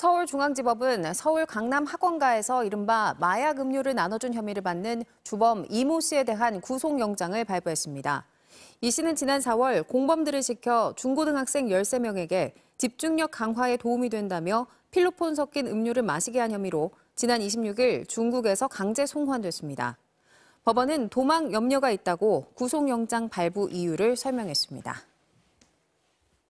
서울중앙지법은 서울 강남 학원가에서 이른바 마약 음료를 나눠준 혐의를 받는 주범 이모 씨에 대한 구속영장을 발부했습니다. 이 씨는 지난 4월 공범들을 시켜 중고등학생 13명에게 집중력 강화에 도움이 된다며 필로폰 섞인 음료를 마시게 한 혐의로 지난 26일 중국에서 강제 송환됐습니다. 법원은 도망 염려가 있다고 구속영장 발부 이유를 설명했습니다.